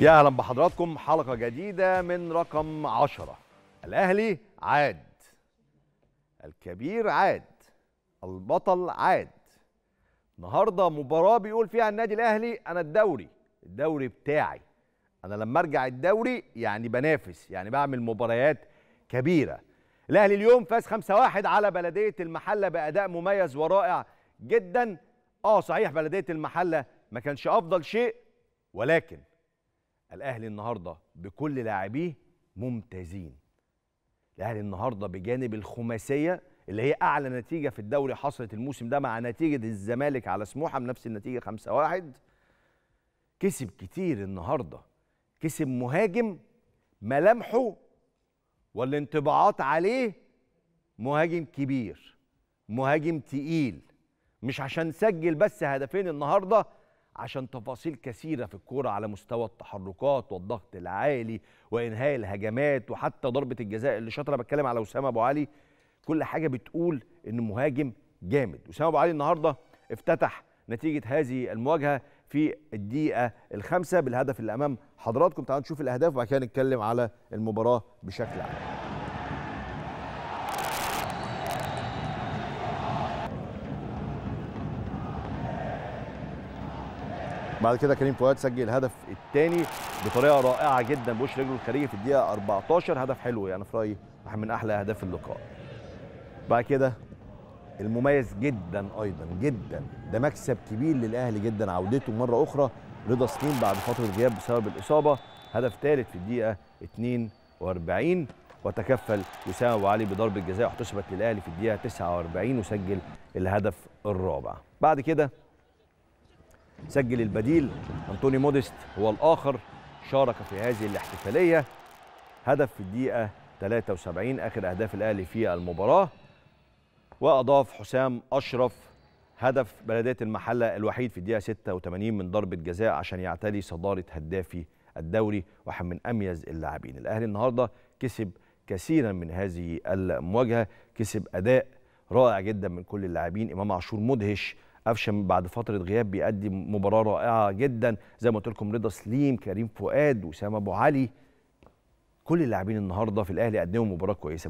يا اهلا بحضراتكم حلقه جديده من رقم عشرة الاهلي عاد الكبير عاد البطل عاد النهارده مباراه بيقول فيها النادي الاهلي انا الدوري الدوري بتاعي انا لما ارجع الدوري يعني بنافس يعني بعمل مباريات كبيره الاهلي اليوم فاز 5-1 على بلديه المحله باداء مميز ورائع جدا اه صحيح بلديه المحله ما كانش افضل شيء ولكن الاهلي النهارده بكل لاعبيه ممتازين الاهلي النهارده بجانب الخماسيه اللي هي اعلى نتيجه في الدوري حصلت الموسم ده مع نتيجه الزمالك على سموحه بنفس النتيجه 5 1 كسب كتير النهارده كسب مهاجم ملامحه والانطباعات عليه مهاجم كبير مهاجم تقيل مش عشان سجل بس هدفين النهارده عشان تفاصيل كثيره في الكوره على مستوى التحركات والضغط العالي وانهاء الهجمات وحتى ضربه الجزاء اللي شاطره بتكلم على اسامه ابو علي كل حاجه بتقول ان مهاجم جامد اسامه ابو علي النهارده افتتح نتيجه هذه المواجهه في الدقيقه الخامسه بالهدف اللي امام حضراتكم تعالوا نشوف الاهداف وبعد كده نتكلم على المباراه بشكل عام بعد كده كريم فؤاد سجل الهدف الثاني بطريقه رائعه جدا بوش رجله الخارجي في الدقيقه 14 هدف حلو يعني في رايي من احلى اهداف اللقاء بعد كده المميز جدا ايضا جدا ده مكسب كبير للاهلي جدا عودته مره اخرى رضا سليم بعد فتره غياب بسبب الاصابه هدف ثالث في الدقيقه 42 وتكفل وسام ابو علي بضربه جزاء احتسبت للاهلي في الدقيقه 49 وسجل الهدف الرابع بعد كده سجل البديل أنطوني موديست هو الآخر شارك في هذه الاحتفالية هدف في الدقيقة 73 آخر أهداف الأهلي في المباراة وأضاف حسام أشرف هدف بلدية المحلة الوحيد في الدقيقة 86 من ضربة جزاء عشان يعتلي صدارة هدافي الدوري واحد من أميز اللاعبين الأهلي النهاردة كسب كثيرا من هذه المواجهة كسب أداء رائع جدا من كل اللاعبين إمام عاشور مدهش قفشه بعد فتره غياب بيقدم مباراه رائعه جدا زي ما قلت لكم رضا سليم كريم فؤاد وسام ابو علي كل اللاعبين النهارده في الاهلي قدموا مباراه كويسه